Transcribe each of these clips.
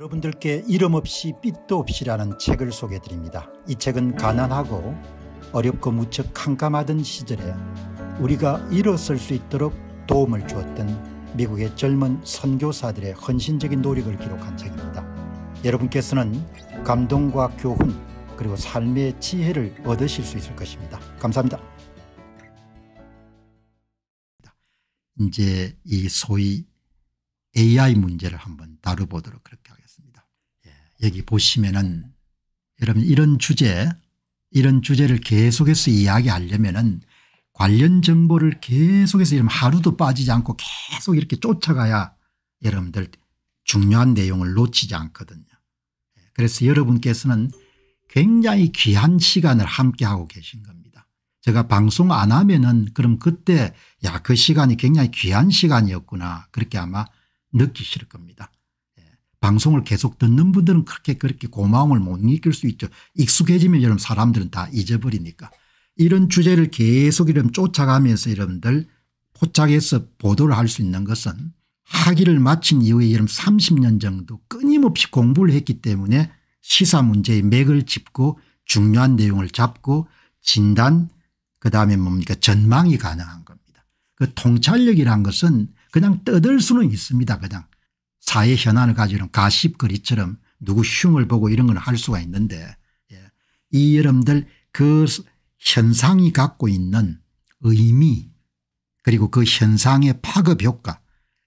여러분들께 이름 없이 빛도 없이라는 책을 소개해 드립니다. 이 책은 가난하고 어렵고 무척 캄캄하던 시절에 우리가 일어설 수 있도록 도움을 주었던 미국의 젊은 선교사들의 헌신적인 노력을 기록한 책입니다. 여러분께서는 감동과 교훈 그리고 삶의 지혜를 얻으실 수 있을 것입니다. 감사합니다. 이제 이 소위 AI 문제를 한번 다뤄보도록 그렇게 하겠습니다. 여기 보시면은 여러분 이런 주제 이런 주제를 계속해서 이야기하려면은 관련 정보를 계속해서 여러분 하루도 빠지지 않고 계속 이렇게 쫓아가야 여러분들 중요한 내용을 놓치지 않거든요. 그래서 여러분께서는 굉장히 귀한 시간을 함께하고 계신 겁니다. 제가 방송 안 하면은 그럼 그때 야 그 시간이 굉장히 귀한 시간이었구나 그렇게 아마 느끼실 겁니다. 방송을 계속 듣는 분들은 그렇게 그렇게 고마움을 못 느낄 수 있죠. 익숙해지면 여러분 사람들은 다 잊어버리니까. 이런 주제를 계속 이런 쫓아가면서 여러분들 포착해서 보도를 할 수 있는 것은 학위를 마친 이후에 여러 30년 정도 끊임없이 공부를 했기 때문에 시사 문제의 맥을 짚고 중요한 내용을 잡고 진단 그다음에 뭡니까 전망이 가능한 겁니다. 그 통찰력이란 것은 그냥 떠들 수는 있습니다. 그냥 사의 현안을 가지는 가십거리처럼 누구 흉을 보고 이런 걸 할 수가 있는데 예. 이 여러분들 그 현상이 갖고 있는 의미 그리고 그 현상의 파급효과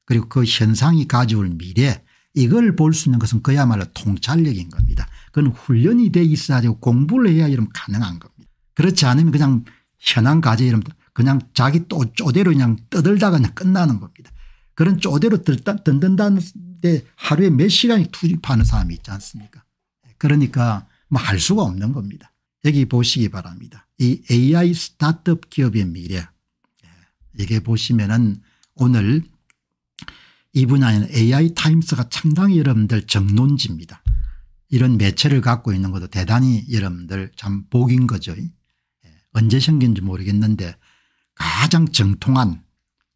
그리고 그 현상이 가져올 미래 이걸 볼 수 있는 것은 그야말로 통찰력인 겁니다. 그건 훈련이 돼 있어야 되고 공부를 해야 이러 가능한 겁니다. 그렇지 않으면 그냥 현안 가제 이러면 그냥 자기 또 쪼대로 그냥 떠들다가 그냥 끝나는 겁니다. 그런 쪼대로 든든다는 때 하루에 몇 시간씩 투입하는 사람이 있지 않습니까 그러니까 뭐 할 수가 없는 겁니다. 여기 보시기 바랍니다. 이 AI 스타트업 기업의 미래 예, 이게 보시면은 오늘 이 분야에는 AI 타임스가 상당히 여러분들 정론지입니다. 이런 매체를 갖고 있는 것도 대단히 여러분들 참 복인 거죠. 예, 언제 생긴지 모르겠는데 가장 정통한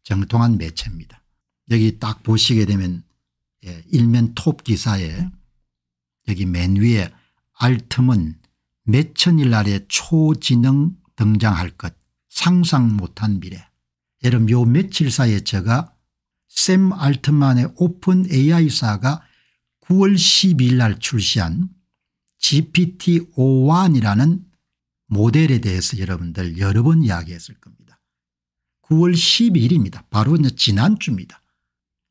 정통한 매체입니다. 여기 딱 보시게 되면 예, 일면 톱 기사에 네. 여기 맨 위에 알틈은 몇천일 날에 초지능 등장할 것 상상 못한 미래. 여러분 요 며칠 사이에 제가 샘 알트만의 오픈 AI사가 9월 12일 날 출시한 GPT-O1이라는 모델에 대해서 여러분들 여러 번 이야기했을 겁니다. 9월 12일입니다. 바로 지난주입니다.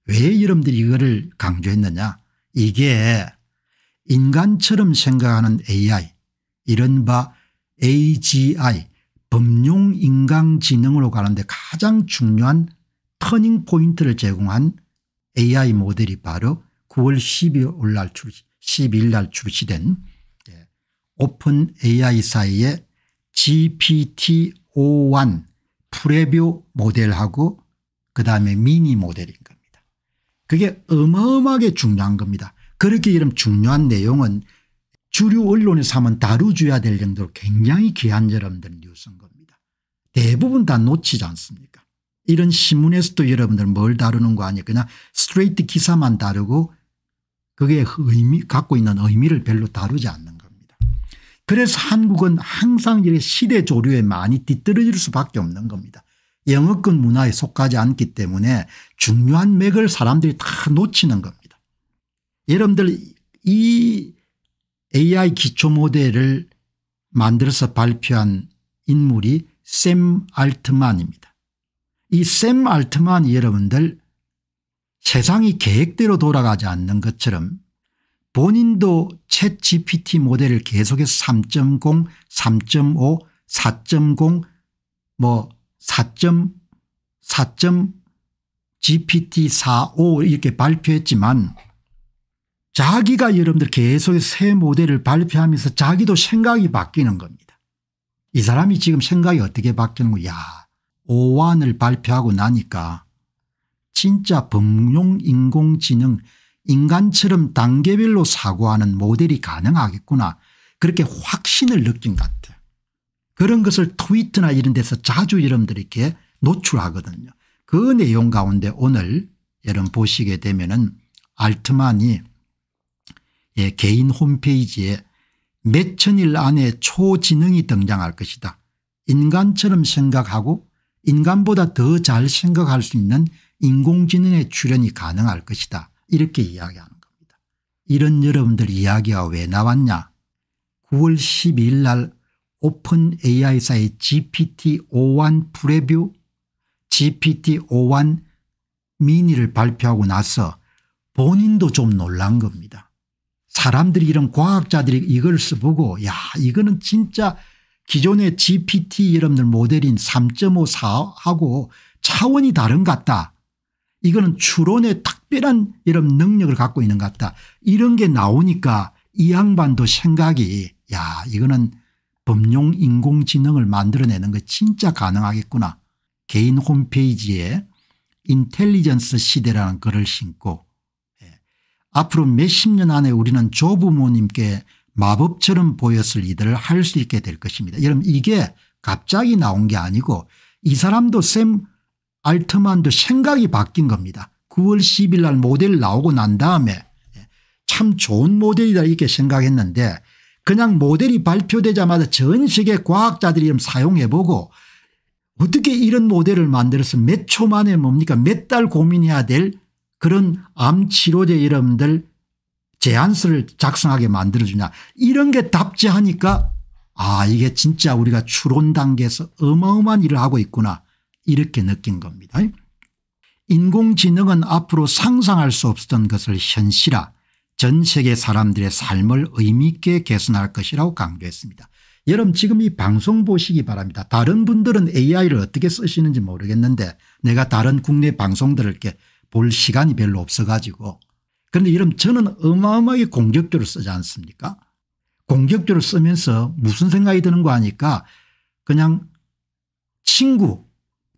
왜 여러분들이 이거를 강조했느냐 이게 인간처럼 생각하는 AI 이른바 AGI 범용인강지능으로 가는데 가장 중요한 터닝 포인트를 제공한 AI 모델이 바로 9월 12일 날 출시 12일 날 출시된 예, 오픈 a i 사이에 GPT-O1 프레뷰 모델하고 그 다음에 미니 모델인 그게 어마어마하게 중요한 겁니다. 그렇게 이런 중요한 내용은 주류 언론에서 다루줘야 될 정도로 굉장히 귀한 여러분들 뉴스인 겁니다. 대부분 다 놓치지 않습니까 이런 신문에서도 여러분들 뭘 다루는 거 아니에요. 그냥 스트레이트 기사만 다루고 그게 의미 갖고 있는 의미를 별로 다루지 않는 겁니다. 그래서 한국은 항상 이렇게 시대 조류에 많이 뒤떨어질 수밖에 없는 겁니다. 영어권 문화에 속하지 않기 때문에 중요한 맥을 사람들이 다 놓치는 겁니다. 여러분들 이 AI 기초 모델을 만들어서 발표한 인물이 샘 알트만입니다. 이 샘 알트만이 여러분들 세상이 계획대로 돌아가지 않는 것처럼 본인도 챗 GPT 모델을 계속해서 3.0 3.5 4.0뭐 4.4. GPT-45 이렇게 발표했지만 자기가 여러분들 계속 새 모델을 발표하면서 자기도 생각이 바뀌는 겁니다. 이 사람이 지금 생각이 어떻게 바뀌는 거야. 오완을 발표하고 나니까 진짜 범용 인공지능 인간처럼 단계별로 사고하는 모델이 가능하겠구나 그렇게 확신을 느낀 것 그런 것을 트위터나 이런 데서 자주 여러분들에게 노출하거든요. 그 내용 가운데 오늘 여러분 보시게 되면 은 알트만이 예, 개인 홈페이지에 몇천일 안에 초지능이 등장할 것이다. 인간처럼 생각하고 인간보다 더 잘 생각할 수 있는 인공지능의 출현이 가능할 것이다. 이렇게 이야기하는 겁니다. 이런 여러분들 이야기가 왜 나왔냐 9월 12일 날 오픈 AI사의 GPT-51 프레뷰, GPT-51 미니를 발표하고 나서 본인도 좀 놀란 겁니다. 사람들이 이런 과학자들이 이걸 써보고 야 이거는 진짜 기존의 GPT 여러분들 모델인 3.54하고 차원이 다른 것 같다. 이거는 추론에 특별한 이런 능력을 갖고 있는 것 같다. 이런 게 나오니까 이 양반도 생각이 야 이거는 법용 인공지능을 만들어내는 거 진짜 가능하겠구나. 개인 홈페이지에 인텔리전스 시대라는 글을 신고 예. 앞으로 몇 십 년 안에 우리는 조부모님께 마법처럼 보였을 이들을할 수 있게 될 것입니다. 여러분 이게 갑자기 나온 게 아니고 이 사람도 샘 알트만도 생각이 바뀐 겁니다. 9월 10일 날 모델 나오고 난 다음에 예. 참 좋은 모델이다 이렇게 생각했는데 그냥 모델이 발표되자마자 전 세계 과학자들이 사용해보고 어떻게 이런 모델을 만들어서 몇 초 만에 뭡니까 몇 달 고민해야 될 그런 암치료제 이름들 제안서를 작성하게 만들어주냐 이런 게 답지하니까 아 이게 진짜 우리가 추론 단계에서 어마어마한 일을 하고 있구나 이렇게 느낀 겁니다. 인공지능은 앞으로 상상할 수 없었던 것을 현실화 전 세계 사람들의 삶을 의미 있게 개선할 것이라고 강조했습니다. 여러분 지금 이 방송 보시기 바랍니다. 다른 분들은 AI를 어떻게 쓰시는지 모르겠는데 내가 다른 국내 방송들을 이렇게 볼 시간이 별로 없어가지고 그런데 여러분 저는 어마어마하게 공격적으로 쓰지 않습니까 공격적으로 쓰면서 무슨 생각이 드는 거 아니까 그냥 친구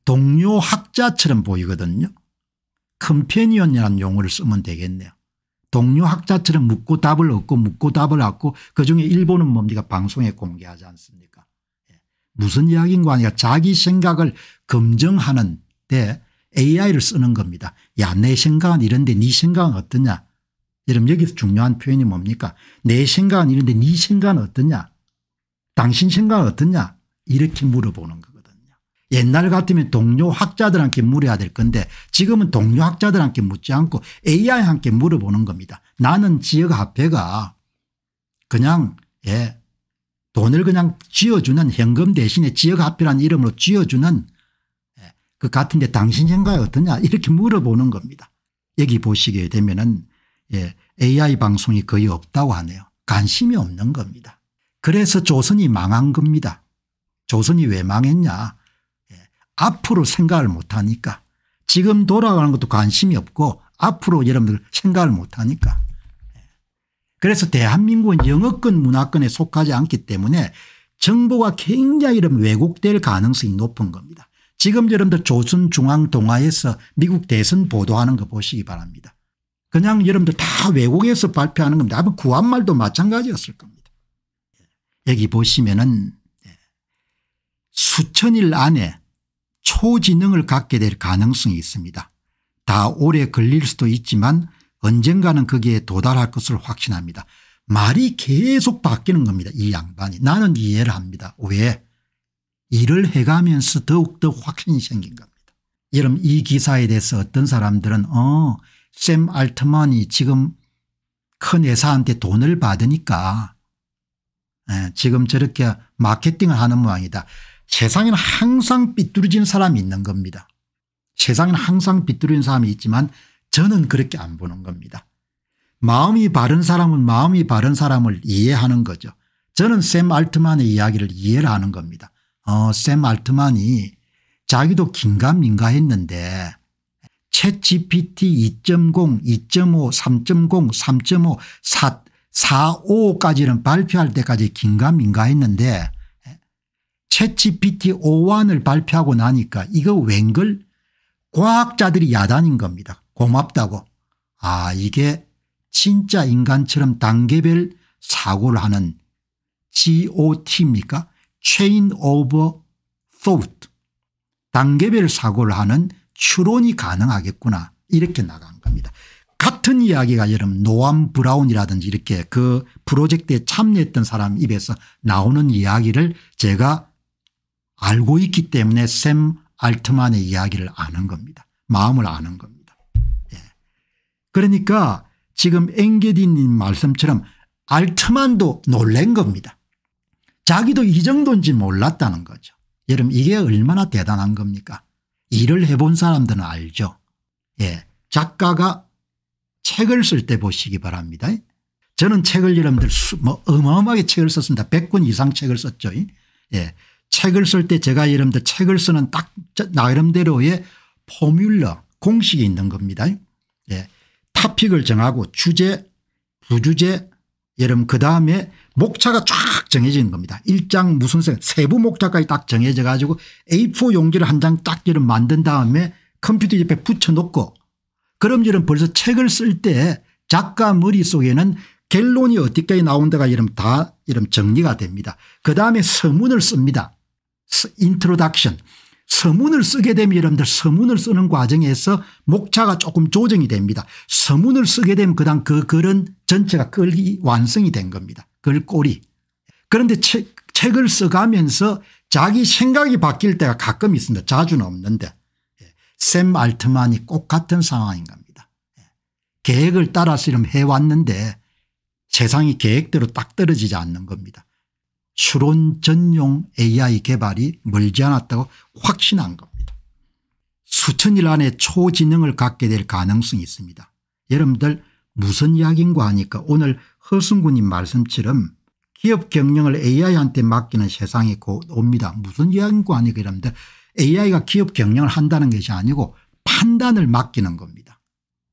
동료 학자처럼 보이거든요. 컴패니언이라는 용어를 쓰면 되겠네요. 동료 학자처럼 묻고 답을 얻고 묻고 답을 얻고 그중에 일본은 뭡니까 방송에 공개하지 않습니까 예. 무슨 이야기인가 하니까 자기 생각을 검증하는 데 AI를 쓰는 겁니다. 야내 생각은 이런데 네 생각은 어떠냐 여러분 여기서 중요한 표현이 뭡니까 내 생각은 이런데 네 생각은 어떠냐 당신 생각은 어떠냐 이렇게 물어보는 거 옛날 같으면 동료 학자들한테 물어야 될 건데 지금은 동료 학자들한테 묻지 않고 AI한테 물어보는 겁니다. 나는 지역화폐가 그냥 예 돈을 그냥 쥐어주는 현금 대신에 지역화폐라는 이름으로 쥐어주는 예, 그 같은데 당신 생각이 어떠냐 이렇게 물어보는 겁니다. 여기 보시게 되면 은 예, AI 방송이 거의 없다고 하네요. 관심이 없는 겁니다. 그래서 조선이 망한 겁니다. 조선이 왜 망했냐 앞으로 생각을 못하니까 지금 돌아가는 것도 관심이 없고 앞으로 여러분들 생각을 못하니까 그래서 대한민국은 영어권 문화권에 속하지 않기 때문에 정보가 굉장히 왜곡될 가능성이 높은 겁니다. 지금 여러분들 조선중앙동화에서 미국 대선 보도하는 거 보시기 바랍니다. 그냥 여러분들 다 외국에서 발표하는 겁니다. 아마 구한말도 마찬가지였을 겁니다. 여기 보시면은 수천일 안에 초지능을 갖게 될 가능성이 있습니다. 다 오래 걸릴 수도 있지만 언젠가는 거기에 도달할 것을 확신합니다. 말이 계속 바뀌는 겁니다. 이 양반이. 나는 이해를 합니다. 왜? 일을 해가면서 더욱더 확신이 생긴 겁니다. 여러분 이 기사에 대해서 어떤 사람들은 어, 샘 알트만이 지금 큰 회사한테 돈을 받으니까 예, 지금 저렇게 마케팅을 하는 모양이다. 세상에는 항상 삐뚤어진 사람이 있는 겁니다. 세상에는 항상 삐뚤어진 사람이 있지만 저는 그렇게 안 보는 겁니다. 마음이 바른 사람은 마음이 바른 사람을 이해하는 거죠. 저는 샘 알트만의 이야기를 이해를 하는 겁니다. 어, 샘 알트만이 자기도 긴가민가했는데 챗 GPT 2.0, 2.5, 3.0, 3.5, 4, 4.5까지는 발표할 때까지 긴가민가했는데 챗GPT 5안을 발표하고 나니까 이거 웬걸 과학자들이 야단인 겁니다. 고맙다고. 아 이게 진짜 인간처럼 단계별 사고를 하는 GOT입니까? Chain of Thought. 단계별 사고를 하는 추론이 가능하겠구나 이렇게 나간 겁니다. 같은 이야기가 여러분 노암 브라운이라든지 이렇게 그 프로젝트에 참여했던 사람 입에서 나오는 이야기를 제가 알고 있기 때문에 샘 알트만의 이야기를 아는 겁니다. 마음을 아는 겁니다. 예. 그러니까 지금 앵게디님 말씀처럼 알트만도 놀란 겁니다. 자기도 이 정도인지 몰랐다는 거죠. 여러분 이게 얼마나 대단한 겁니까 일을 해본 사람들은 알죠. 예. 작가가 책을 쓸 때 보시기 바랍니다. 저는 책을 여러분들 수, 뭐 어마어마하게 책을 썼습니다. 100권 이상 책을 썼죠. 예. 책을 쓸 때 제가 여러분들 책을 쓰는 딱 나름대로의 포뮬러 공식이 있는 겁니다. 예. 타픽을 정하고 주제 부주제 여러분 그다음에 목차가 쫙 정해진 겁니다. 1장 무슨 색 세부 목차까지 딱 정해져 가지고 A4 용지를 한 장딱 이런 만든 다음에 컴퓨터 옆에 붙여놓고 그럼 이런 벌써 책을 쓸 때 작가 머릿속에는 결론이 어디까지 나온다가 이름 다 이름 정리가 됩니다. 그 다음에 서문을 씁니다. 인트로덕션 서문을 쓰게 되면 여러분들 서문을 쓰는 과정에서 목차가 조금 조정이 됩니다. 서문을 쓰게 되면 그다음 그 글은 전체가 글이 완성이 된 겁니다. 글꼴이. 그런데 책, 책을 써가면서 자기 생각이 바뀔 때가 가끔 있습니다. 자주는 없는데. 예. 샘 알트만이 꼭 같은 상황인 겁니다. 예. 계획을 따라서 이러 해왔는데 세상이 계획대로 딱 떨어지지 않는 겁니다. 추론 전용 AI 개발이 멀지 않았다고 확신한 겁니다. 수천일 안에 초지능을 갖게 될 가능성이 있습니다. 여러분들 무슨 이야기인가 하니까 오늘 허승군님 말씀처럼 기업 경영을 AI한테 맡기는 세상이 곧 옵니다. 무슨 이야기인가 하니까 여러분들 AI가 기업 경영을 한다는 것이 아니고 판단을 맡기는 겁니다.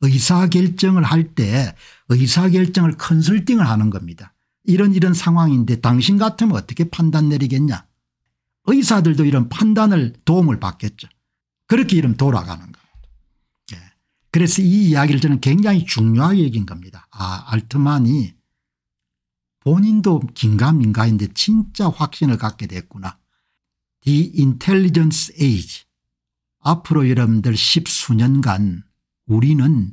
의사결정을 할 때 의사결정을 컨설팅을 하는 겁니다. 이런 이런 상황인데 당신 같으면 어떻게 판단 내리겠냐. 의사들도 이런 판단을 도움을 받겠죠. 그렇게 이름 돌아가는 겁니다. 예. 그래서 이 이야기를 저는 굉장히 중요하게 얘기인 겁니다. 아 알트만이 본인도 긴가민가인데 진짜 확신을 갖게 됐구나. The Intelligence Age 앞으로 여러분들 십수년간 우리는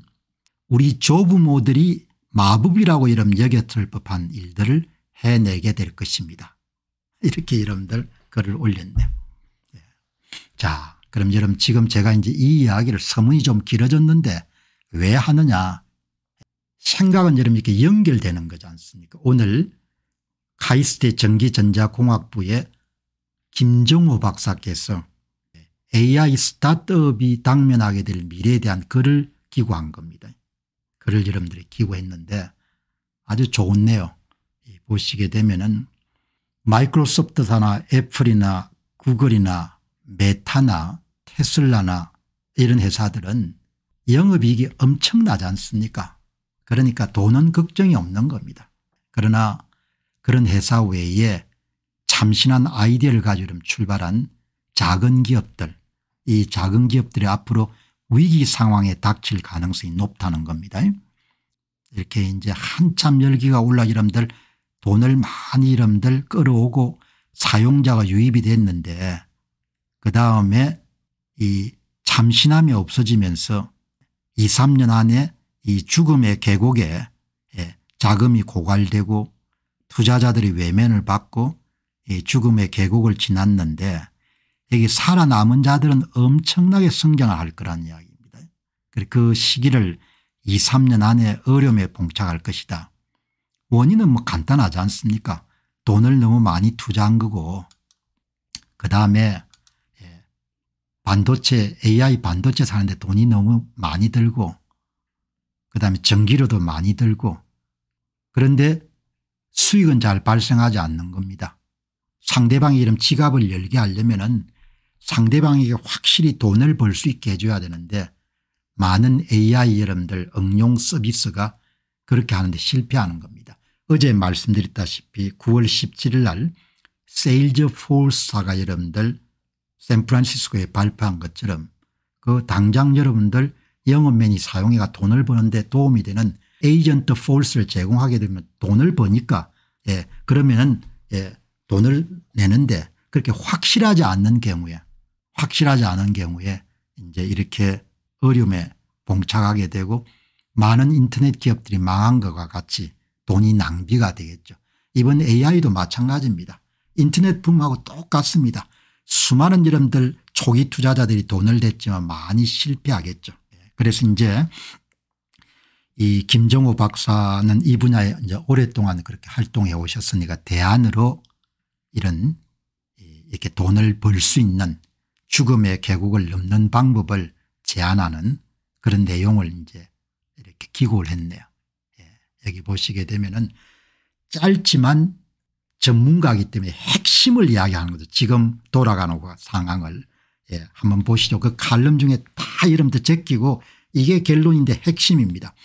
우리 조부모들이 마법이라고 이름 여겼을 법한 일들을 해내게 될 것입니다. 이렇게 여러분들 글을 올렸네요. 예. 자 그럼 여러분 지금 제가 이제 이 이야기를 서문이 좀 길어졌는데 왜 하느냐 생각은 여러분 이렇게 연결되는 거지 않습니까 오늘 카이스트 전기전자공학부의 김정호 박사께서 AI 스타트업이 당면하게 될 미래에 대한 글을 기고한 겁니다. 글을 여러분들이 기고했는데 아주 좋은 내용 보시게 되면은 마이크로소프트사나 애플이나 구글이나 메타나 테슬라나 이런 회사들은 영업이익이 엄청나지 않습니까 그러니까 돈은 걱정이 없는 겁니다. 그러나 그런 회사 외에 참신한 아이디어를 가지고 출발한 작은 기업들 이 작은 기업들이 앞으로 위기 상황에 닥칠 가능성이 높다는 겁니다. 이렇게 이제 한참 열기가 올라 이름들 돈을 많이 이름들 끌어오고 사용자가 유입이 됐는데 그 다음에 이 참신함이 없어지면서 2, 3년 안에 이 죽음의 계곡에 예, 자금이 고갈되고 투자자들이 외면을 받고 이 죽음의 계곡을 지났는데 여기 살아남은 자들은 엄청나게 성장할 거라는 이야기입니다. 그 시기를 2, 3년 안에 어려움에 봉착할 것이다. 원인은 뭐 간단하지 않습니까? 돈을 너무 많이 투자한 거고 그다음에 예, 반도체 AI 반도체 사는데 돈이 너무 많이 들고 그다음에 전기료도 많이 들고 그런데 수익은 잘 발생하지 않는 겁니다. 상대방이 이런 지갑을 열게 하려면 은 상대방에게 확실히 돈을 벌 수 있게 해줘야 되는데 많은 AI 여러분들 응용 서비스가 그렇게 하는데 실패하는 겁니다. 어제 말씀드렸다시피 9월 17일 날 세일즈포스사가 여러분들 샌프란시스코에 발표한 것처럼 그 당장 여러분들 영업맨이 사용해가 돈을 버는데 도움이 되는 에이전트 폴스를 제공하게 되면 돈을 버니까 예 그러면은 예 돈을 내는데 그렇게 확실하지 않는 경우에 확실하지 않은 경우에 이제 이렇게 어려움에 봉착하게 되고 많은 인터넷 기업들이 망한 것과 같이 돈이 낭비가 되겠죠. 이번 AI도 마찬가지입니다. 인터넷 붐하고 똑같습니다. 수많은 이름들 초기 투자자들이 돈을 댔지만 많이 실패하겠죠. 예, 그래서 이제 이 김정호 박사는 이 분야에 이제 오랫동안 그렇게 활동해 오셨으니까 대안으로 이런 이렇게 돈을 벌 수 있는 죽음의 계곡을 넘는 방법을 제안하는 그런 내용을 이제 이렇게 기고를 했네요. 예. 여기 보시게 되면은 짧지만 전문가이기 때문에 핵심을 이야기하는 거죠. 지금 돌아가는 상황을 예. 한번 보시죠. 그 칼럼 중에 다 이름도 제끼고 이게 결론인데 핵심입니다.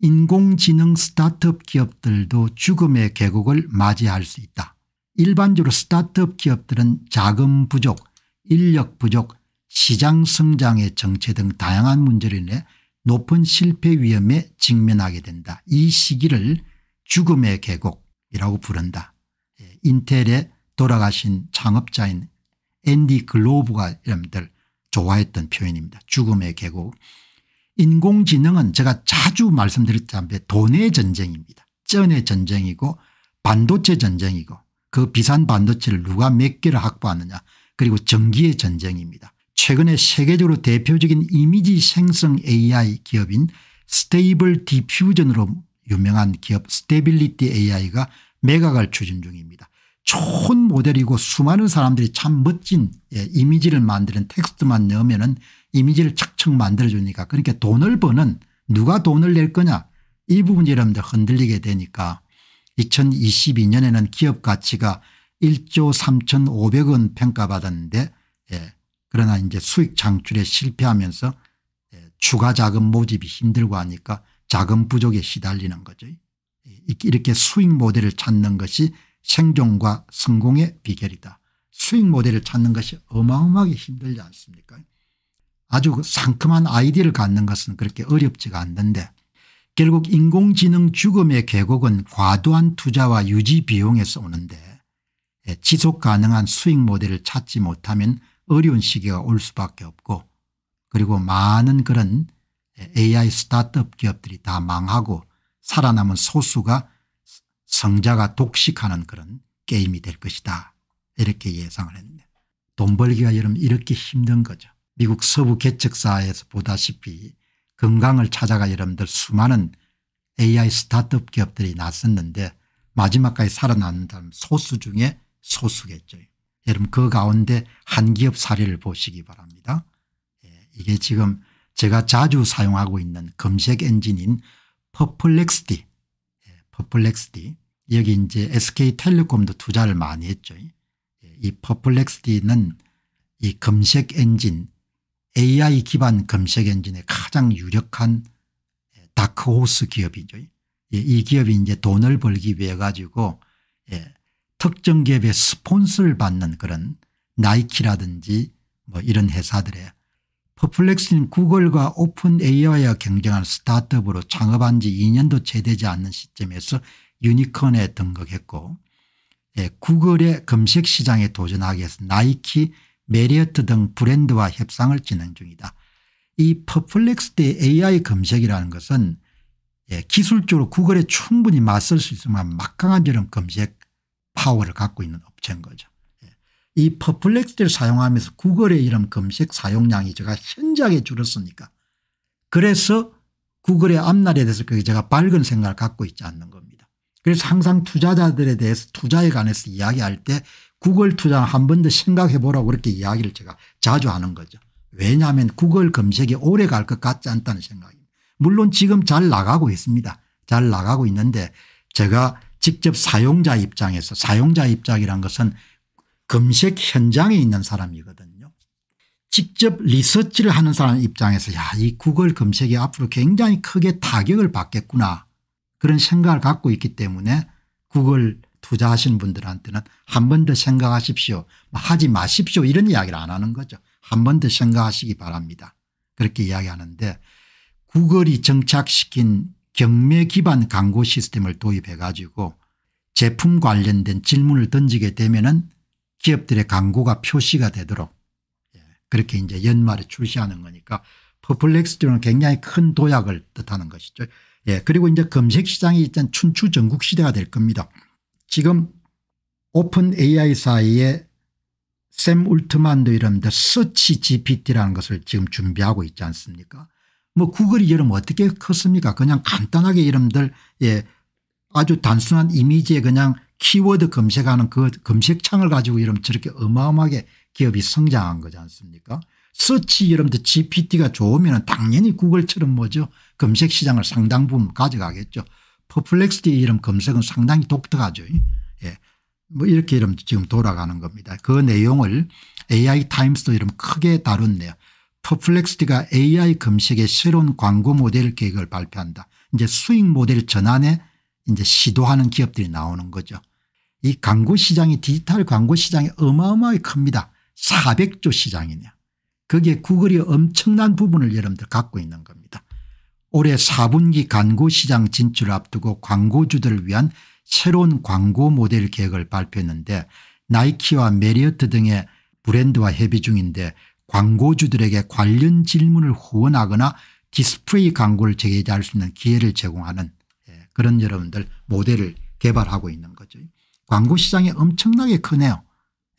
인공지능 스타트업 기업들도 죽음의 계곡을 맞이할 수 있다. 일반적으로 스타트업 기업들은 자금 부족 인력 부족 시장 성장의 정체 등 다양한 문제로 인해 높은 실패 위험에 직면하게 된다. 이 시기를 죽음의 계곡이라고 부른다. 예, 인텔에 돌아가신 창업자인 앤디 글로브가 여러분들 좋아했던 표현입니다. 죽음의 계곡. 인공지능은 제가 자주 말씀드렸다면 돈의 전쟁입니다. 전의 전쟁이고 반도체 전쟁이고 그 비싼 반도체를 누가 몇 개를 확보하느냐 그리고 전기의 전쟁입니다. 최근에 세계적으로 대표적인 이미지 생성 AI 기업인 스테이블 디퓨전으로 유명한 기업 스테빌리티 AI가 매각을 추진 중입니다. 좋은 모델이고 수많은 사람들이 참 멋진 예, 이미지를 만드는 텍스트만 넣으면 은 이미지를 착착 만들어주니까 그러니까 돈을 버는 누가 돈을 낼 거냐 이 부분이 여러분들 흔들리게 되니까 2022년에는 기업 가치가 1조 3,500원 평가받았는데 예. 그러나 이제 수익 창출에 실패하면서 예. 추가 자금 모집이 힘들고 하니까 자금 부족에 시달리는 거죠. 이렇게 수익 모델을 찾는 것이 생존과 성공의 비결이다. 수익 모델을 찾는 것이 어마어마하게 힘들지 않습니까 아주 그 상큼한 아이디를 갖는 것은 그렇게 어렵지가 않는데 결국 인공지능 죽음의 계곡은 과도한 투자와 유지 비용에서 오는데 예, 지속 가능한 수익 모델을 찾지 못하면 어려운 시기가 올 수밖에 없고 그리고 많은 그런 AI 예, 스타트업 기업들이 다 망하고 살아남은 소수가 성자가 독식하는 그런 게임이 될 것이다 이렇게 예상을 했는데 돈 벌기가 여러분 이렇게 힘든 거죠. 미국 서부 개척사에서 보다시피 건강을 찾아가 여러분들 수많은 AI 스타트업 기업들이 났었는데 마지막까지 살아남는 사 소수 중에 소수겠죠. 예, 여러분 그 가운데 한 기업 사례를 보시기 바랍니다. 예, 이게 지금 제가 자주 사용하고 있는 검색 엔진인 퍼플렉스티 예, 퍼플렉스티 여기 이제 SK텔레콤도 투자를 많이 했죠. 이 퍼플렉스티는 이 검색 엔진 AI 기반 검색 엔진의 가장 유력한 다크호스 기업이죠. 이 기업이 이제 돈을 벌기 위해 가지고 특정 기업의 스폰서를 받는 그런 나이키라든지 뭐 이런 회사들에 퍼플렉스는 구글과 오픈 AI와 경쟁한 스타트업으로 창업한 지 2년도 채 되지 않는 시점에서 유니콘에 등극했고 예, 구글의 검색 시장에 도전하기 위해서 나이키 메리어트 등 브랜드와 협상을 진행 중이다. 이 퍼플렉스 때 AI 검색이라는 것은 예, 기술적으로 구글에 충분히 맞설 수 있지만 막강한 저런 검색 파워를 갖고 있는 업체인 거죠. 예. 이 퍼플렉스를 사용하면서 구글의 이름 검색 사용량이 제가 현저하게 줄었으니까 그래서 구글의 앞날에 대해서 제가 밝은 생각을 갖고 있지 않는 겁니다. 그래서 항상 투자자들에 대해서 투자에 관해서 이야기할 때 구글 투자 한 번 더 생각해 보라고 그렇게 이야기를 제가 자주 하는 거죠. 왜냐하면 구글 검색이 오래 갈 것 같지 않다는 생각입니다. 물론 지금 잘 나가고 있습니다. 잘 나가고 있는데 제가 직접 사용자 입장에서 사용자 입장이란 것은 검색 현장에 있는 사람이거든요. 직접 리서치를 하는 사람 입장에서 야 이 구글 검색이 앞으로 굉장히 크게 타격을 받겠구나 그런 생각을 갖고 있기 때문에 구글 투자하신 분들한테는 한 번 더 생각하십시오 하지 마십시오 이런 이야기를 안 하는 거죠. 한 번 더 생각하시기 바랍니다. 그렇게 이야기하는데 구글이 정착시킨 경매 기반 광고 시스템을 도입해 가지고 제품 관련된 질문을 던지게 되면 은 기업들의 광고가 표시가 되도록 예, 그렇게 이제 연말에 출시하는 거니까 퍼플렉스적으 굉장히 큰 도약을 뜻하는 것이죠. 예, 그리고 이제 검색 시장이 일단 춘추 전국 시대가 될 겁니다. 지금 오픈 AI사의 샘 울트만도 이름데 서치 GPT라는 것을 지금 준비하고 있지 않습니까 뭐 구글 이름 어떻게 컸습니까 그냥 간단하게 이름들 예 아주 단순한 이미지에 그냥 키워드 검색하는 그 검색창을 가지고 이름 저렇게 어마어마하게 기업이 성장한 거지 않습니까 서치 이름도 gpt가 좋으면 당연히 구글처럼 뭐죠 검색 시장을 상당 부분 가져가겠죠 퍼플렉스티 이름 검색은 상당히 독특하죠 예. 뭐 이렇게 이름 지금 돌아가는 겁니다. 그 내용을 AI 타임스도 이름 크게 다뤘네요. 퍼플렉스티가 AI 검색의 새로운 광고 모델 계획을 발표한다. 이제 수익 모델 전환에 이제 시도하는 기업들이 나오는 거죠. 이 광고 시장이 디지털 광고 시장이 어마어마하게 큽니다. 400조 시장이네요. 거기에 구글이 엄청난 부분을 여러분들 갖고 있는 겁니다. 올해 4분기 광고 시장 진출을 앞두고 광고주들을 위한 새로운 광고 모델 계획을 발표했는데 나이키와 메리어트 등의 브랜드와 협의 중인데 광고주들에게 관련 질문을 후원하거나 디스플레이 광고를 제기할 수 있는 기회를 제공하는 예, 그런 여러분들 모델을 개발하고 있는 거죠. 광고 시장이 엄청나게 크네요.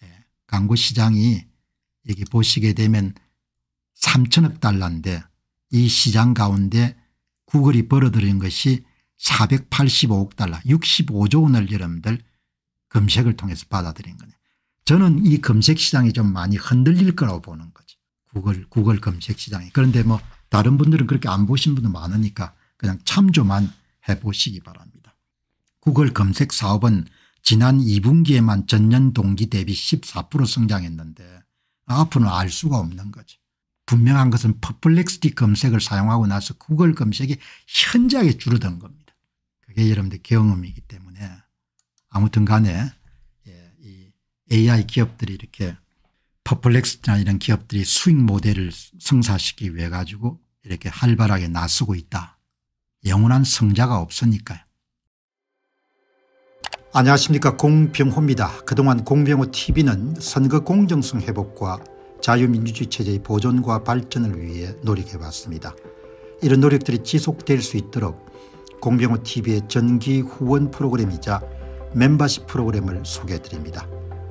예, 광고 시장이 여기 보시게 되면 3천억 달러인데 이 시장 가운데 구글이 벌어들인 것이 485억 달러 65조 원을 여러분들 검색을 통해서 받아들인 거네요. 저는 이 검색 시장이 좀 많이 흔들릴 거라고 보는 거죠. 구글, 구글 검색 시장이. 그런데 뭐 다른 분들은 그렇게 안 보신 분도 많으니까 그냥 참조만 해보시기 바랍니다. 구글 검색 사업은 지난 2분기에만 전년 동기 대비 14% 성장했는데 앞으로는 알 수가 없는 거죠. 분명한 것은 퍼플렉스티 검색을 사용하고 나서 구글 검색이 현저하게 줄어든 겁니다. 그게 여러분들 경험이기 때문에 아무튼 간에 AI 기업들이 이렇게 퍼플렉스나 이런 기업들이 수익 모델을 성사시키기 위해 가지고 이렇게 활발하게 나서고 있다. 영원한 성자가 없으니까요. 안녕하십니까 공병호입니다. 그동안 공병호 tv는 선거 공정성 회복과 자유민주주의 체제의 보존과 발전을 위해 노력해왔습니다. 이런 노력들이 지속될 수 있도록 공병호 tv의 전기 후원 프로그램이자 멤버십 프로그램을 소개해드립니다.